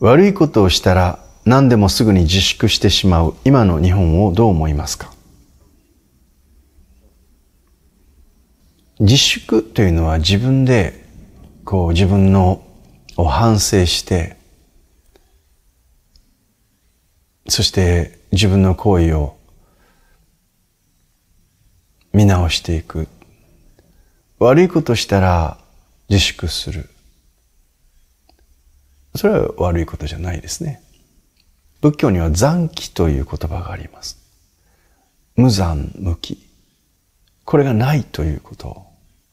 悪いことをしたら何でもすぐに自粛してしまう今の日本をどう思いますか自粛というのは自分でこう自分のを反省してそして自分の行為を見直していく悪いことしたら自粛するそれは悪いことじゃないですね。仏教には残機という言葉があります。無残無期。これがないということ。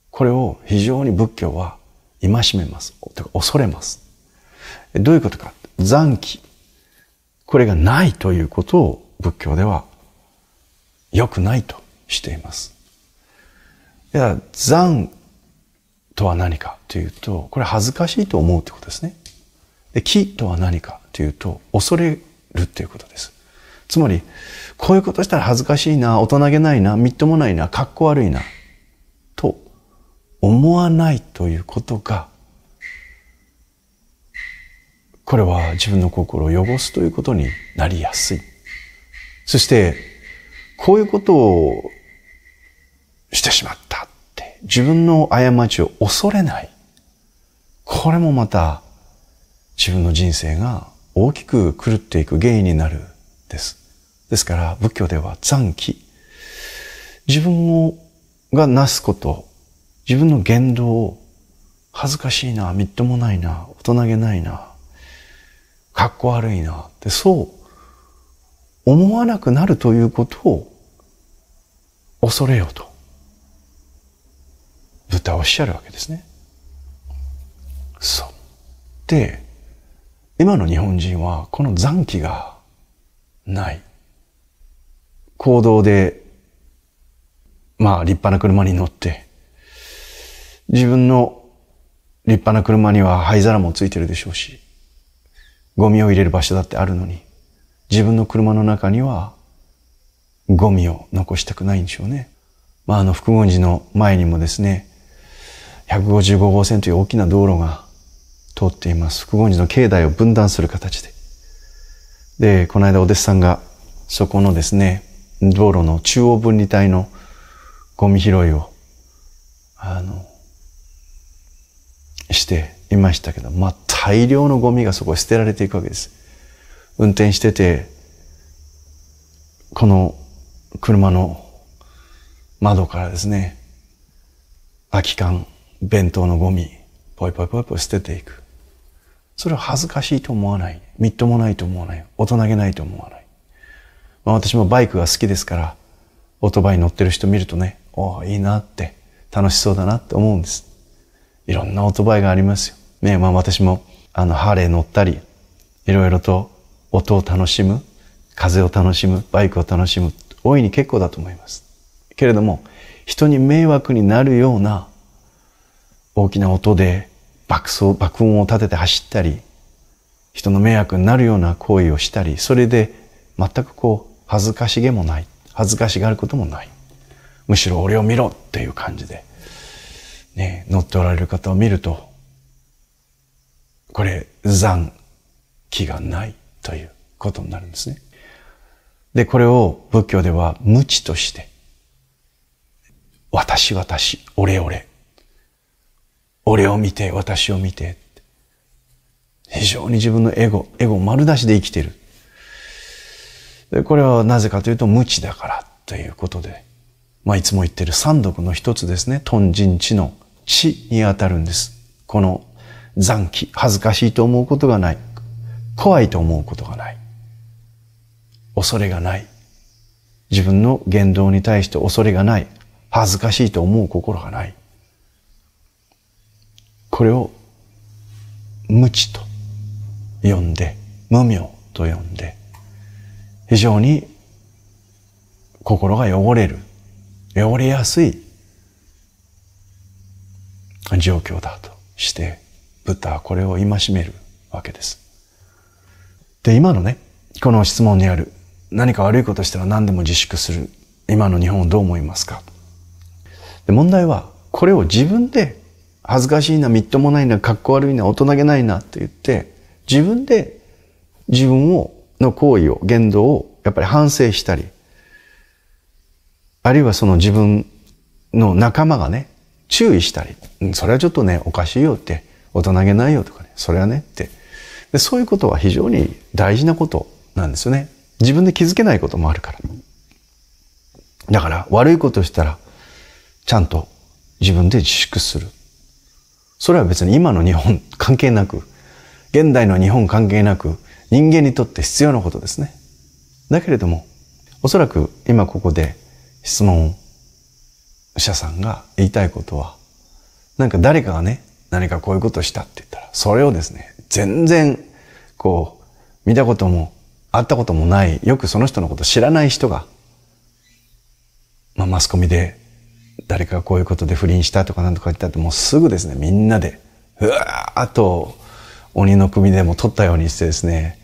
これを非常に仏教は戒めます。恐れます。どういうことか。残機。これがないということを仏教では良くないとしています。では残とは何かというと、これ恥ずかしいと思うということですね。で、木とは何かというと、恐れるということです。つまり、こういうことしたら恥ずかしいな、大人げないな、みっともないな、かっこ悪いな、と思わないということが、これは自分の心を汚すということになりやすい。そして、こういうことをしてしまったって、自分の過ちを恐れない。これもまた自分の人生が大きく狂っていく原因になるです。ですから仏教では残機。自分をがなすこと、自分の言動を恥ずかしいな、みっともないな、大人げないな、かっこ悪いなってそう思わなくなるということを恐れようと。豚はおっしゃるわけですね。そう。で、今の日本人はこの残機がない。行動で、まあ立派な車に乗って、自分の立派な車には灰皿もついてるでしょうし、ゴミを入れる場所だってあるのに、自分の車の中にはゴミを残したくないんでしょうね。まああの複合寺の前にもですね、155号線という大きな道路が通っています福厳寺の境内を分断する形ででこの間お弟子さんがそこのですね道路の中央分離帯のゴミ拾いをあのしていましたけどまあ大量のゴミがそこ捨てられていくわけです運転しててこの車の窓からですね空き缶弁当のゴミぽいぽいぽいぽい捨てていくそれは恥ずかしいと思わない。みっともないと思わない。大人げないと思わない。まあ私もバイクが好きですから、オートバイ乗ってる人見るとね、おいいなって、楽しそうだなって思うんです。いろんなオートバイがありますよ。ねまあ私も、あの、ハーレー乗ったり、いろいろと音を楽しむ、風を楽しむ、バイクを楽しむ、大いに結構だと思います。けれども、人に迷惑になるような大きな音で爆走、爆音を立てて走ったり、人の迷惑になるような行為をしたり、それで全くこう、恥ずかしげもない。恥ずかしがることもない。むしろ俺を見ろっていう感じで、ね、乗っておられる方を見ると、これ、残気がないということになるんですね。で、これを仏教では無知として、私、私、俺、俺俺を見て、私を見て。非常に自分のエゴ、エゴ丸出しで生きている。でこれはなぜかというと無知だからということで、まあいつも言ってる三毒の一つですね。豚人知の知にあたるんです。この残機、恥ずかしいと思うことがない。怖いと思うことがない。恐れがない。自分の言動に対して恐れがない。恥ずかしいと思う心がない。これを無知と呼んで、無明と呼んで、非常に心が汚れる、汚れやすい状況だとして、ブッダはこれを戒めるわけです。で、今のね、この質問にある、何か悪いことしたら何でも自粛する、今の日本をどう思いますかで問題は、これを自分で恥ずかしいな、みっともないな、かっこ悪いな、大人げないなって言って、自分で自分を、の行為を、言動を、やっぱり反省したり、あるいはその自分の仲間がね、注意したり、それはちょっとね、おかしいよって、大人げないよとかね、それはねって。でそういうことは非常に大事なことなんですよね。自分で気づけないこともあるから。だから、悪いことしたら、ちゃんと自分で自粛する。それは別に今の日本関係なく、現代の日本関係なく、人間にとって必要なことですね。だけれども、おそらく今ここで質問者さんが言いたいことは、なんか誰かがね、何かこういうことしたって言ったら、それをですね、全然、こう、見たことも、会ったこともない、よくその人のこと知らない人が、まあ、マスコミで誰かがこういうことで不倫したとかなんとか言ったってもうすぐですねみんなでうわーっと鬼の首でも取ったようにしてですね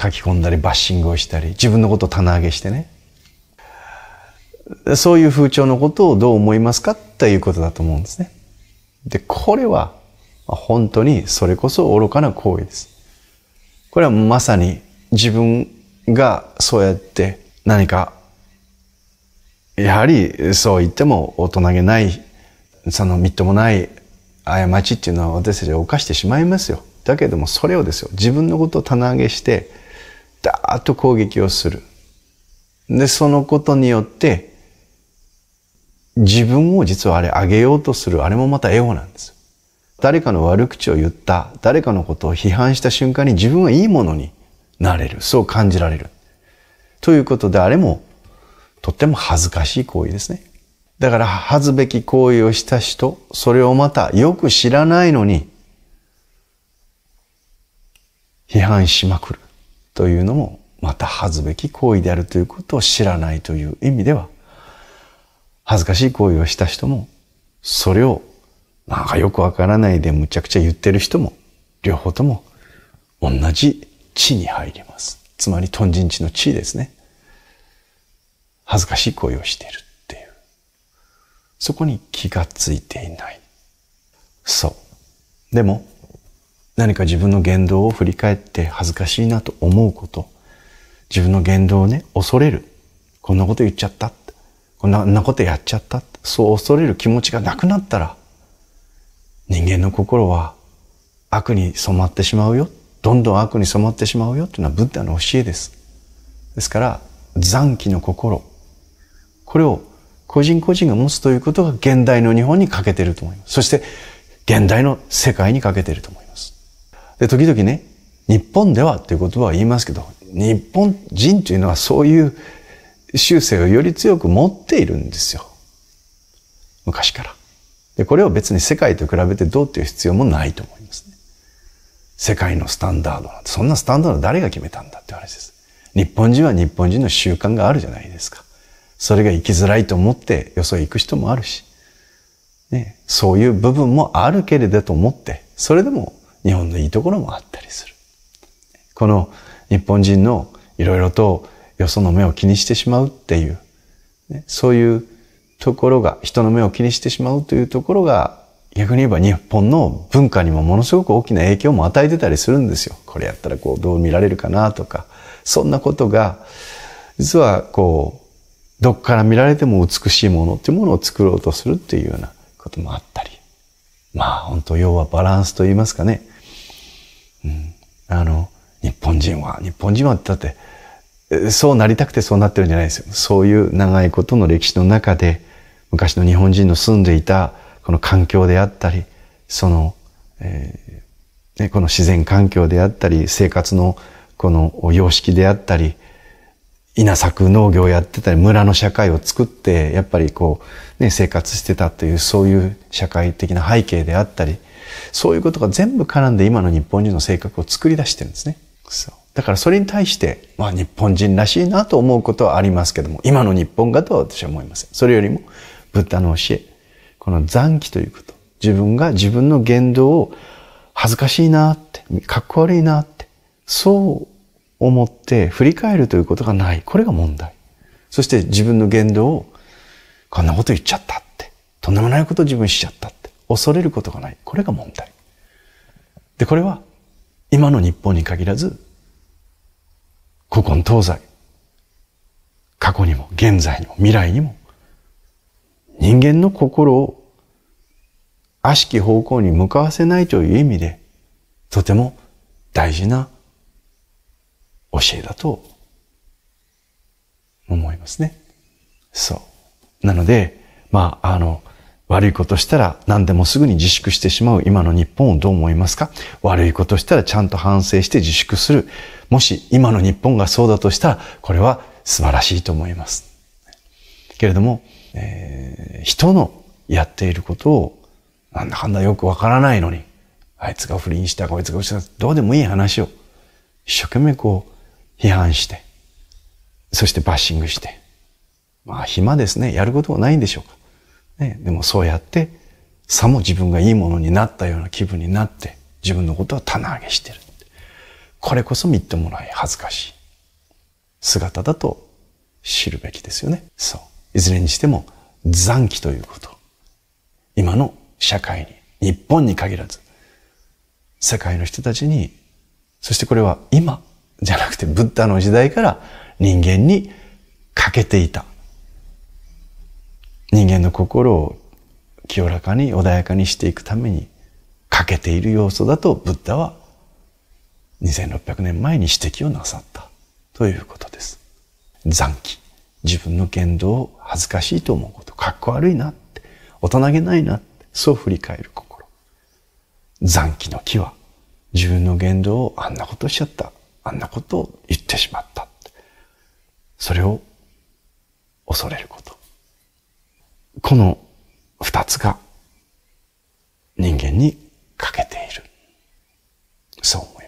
書き込んだりバッシングをしたり自分のことを棚上げしてねそういう風潮のことをどう思いますかということだと思うんですね。で、これは本当にそれこそ愚かな行為です。これはまさに自分がそうやって何かやはりそう言っても大人げない、そのみっともない過ちっていうのは私たちは犯してしまいますよ。だけどもそれをですよ、自分のことを棚上げして、ダーッと攻撃をする。で、そのことによって、自分を実はあれ上げようとする、あれもまたエゴなんです。誰かの悪口を言った、誰かのことを批判した瞬間に自分はいいものになれる。そう感じられる。ということで、あれもとっても恥ずかしい行為ですね。だから恥ずべき行為をした人、それをまたよく知らないのに、批判しまくるというのも、また恥ずべき行為であるということを知らないという意味では、恥ずかしい行為をした人も、それをなんかよくわからないでむちゃくちゃ言ってる人も、両方とも同じ地に入ります。つまり、トンジン地の地ですね。恥ずかしい行為をしているっていう。そこに気がついていない。そう。でも、何か自分の言動を振り返って恥ずかしいなと思うこと、自分の言動をね、恐れる。こんなこと言っちゃった。こんなことやっちゃった。そう恐れる気持ちがなくなったら、人間の心は悪に染まってしまうよ。どんどん悪に染まってしまうよっていうのはブッダの教えです。ですから、残機の心、これを個人個人が持つということが現代の日本に欠けてると思います。そして現代の世界に欠けてると思います。で、時々ね、日本ではていう言葉は言いますけど、日本人というのはそういう習性をより強く持っているんですよ。昔から。で、これを別に世界と比べてどうっていう必要もないと思いますね。世界のスタンダードなんて、そんなスタンダード誰が決めたんだって話です。日本人は日本人の習慣があるじゃないですか。それが生きづらいと思ってよそ行く人もあるし、ね、そういう部分もあるけれどと思って、それでも日本のいいところもあったりする。この日本人のいろいろとよその目を気にしてしまうっていう、ね、そういうところが、人の目を気にしてしまうというところが、逆に言えば日本の文化にもものすごく大きな影響も与えてたりするんですよ。これやったらこうどう見られるかなとか、そんなことが、実はこう、どこから見られても美しいものっていうものを作ろうとするっていうようなこともあったり。まあ本当要はバランスと言いますかね。うん。あの、日本人は、日本人はってだって、そうなりたくてそうなってるんじゃないですよ。そういう長いことの歴史の中で、昔の日本人の住んでいたこの環境であったり、その、えーね、この自然環境であったり、生活のこの様式であったり、稲作農業やってたり村の社会を作ってやっぱりこう、ね、生活してたというそういう社会的な背景であったりそういうことが全部絡んで今の日本人の性格を作り出してるんですね。そうだからそれに対して、まあ日本人らしいなと思うことはありますけども、今の日本がとは私は思いません。それよりも、ブッダの教え、この残機ということ。自分が自分の言動を恥ずかしいなって、かっこ悪いなって、そう思って振り返るということがない。これが問題。そして自分の言動を、こんなこと言っちゃったって、とんでもないこと自分しちゃったって、恐れることがない。これが問題。で、これは、今の日本に限らず、古今東西、過去にも現在にも未来にも、人間の心を悪しき方向に向かわせないという意味で、とても大事な教えだと思いますね。そう。なので、まあ、あの、悪いことしたら何でもすぐに自粛してしまう今の日本をどう思いますか悪いことしたらちゃんと反省して自粛する。もし今の日本がそうだとしたら、これは素晴らしいと思います。けれども、えー、人のやっていることを、なんだかんだよくわからないのに、あいつが不倫した、こいつが不倫した、どうでもいい話を、一生懸命こう、批判して、そしてバッシングして。まあ暇ですね。やることはないんでしょうか。ね、でもそうやって、さも自分がいいものになったような気分になって、自分のことは棚上げしてる。これこそみっともない恥ずかしい姿だと知るべきですよね。そう。いずれにしても残機ということ。今の社会に、日本に限らず、世界の人たちに、そしてこれは今、じゃなくてブッダの時代から人間に欠けていた。人間の心を清らかに穏やかにしていくために欠けている要素だとブッダは2600年前に指摘をなさったということです。残機。自分の言動を恥ずかしいと思うこと、かっこ悪いなって、大人げないなって、そう振り返る心。残機の木は自分の言動をあんなことしちゃった。あんなことを言ってしまった。それを恐れること。この二つが人間に欠けている。そう思います。